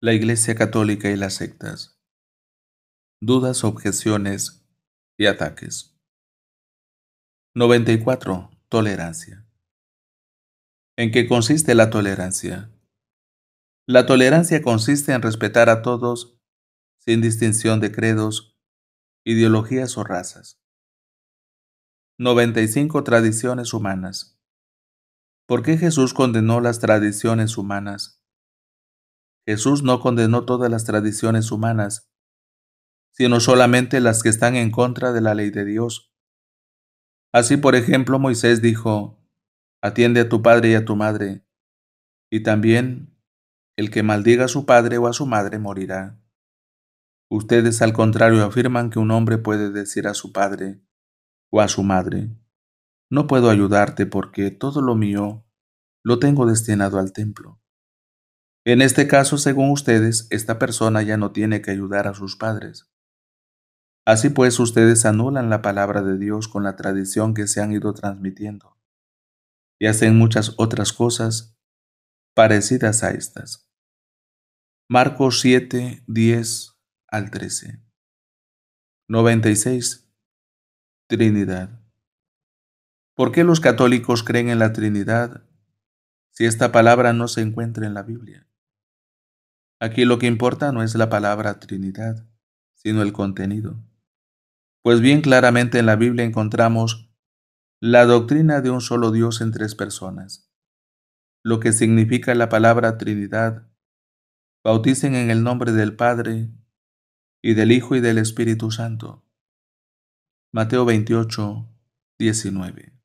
La Iglesia Católica y las sectas. Dudas, objeciones y ataques. 94. Tolerancia. ¿En qué consiste la tolerancia? La tolerancia consiste en respetar a todos sin distinción de credos, ideologías o razas. 95. Tradiciones humanas. ¿Por qué Jesús condenó las tradiciones humanas? Jesús no condenó todas las tradiciones humanas, sino solamente las que están en contra de la ley de Dios. Así, por ejemplo, Moisés dijo, atiende a tu padre y a tu madre, y también, el que maldiga a su padre o a su madre morirá. Ustedes al contrario afirman que un hombre puede decir a su padre o a su madre, no puedo ayudarte porque todo lo mío lo tengo destinado al templo. En este caso, según ustedes, esta persona ya no tiene que ayudar a sus padres. Así pues, ustedes anulan la palabra de Dios con la tradición que se han ido transmitiendo y hacen muchas otras cosas parecidas a estas. Marcos 7, 10 al 13. 96. Trinidad. ¿Por qué los católicos creen en la Trinidad si esta palabra no se encuentra en la Biblia? Aquí lo que importa no es la palabra Trinidad, sino el contenido. Pues bien claramente en la Biblia encontramos la doctrina de un solo Dios en tres personas, lo que significa la palabra Trinidad. Bauticen en el nombre del Padre, y del Hijo, y del Espíritu Santo. Mateo 28, 19.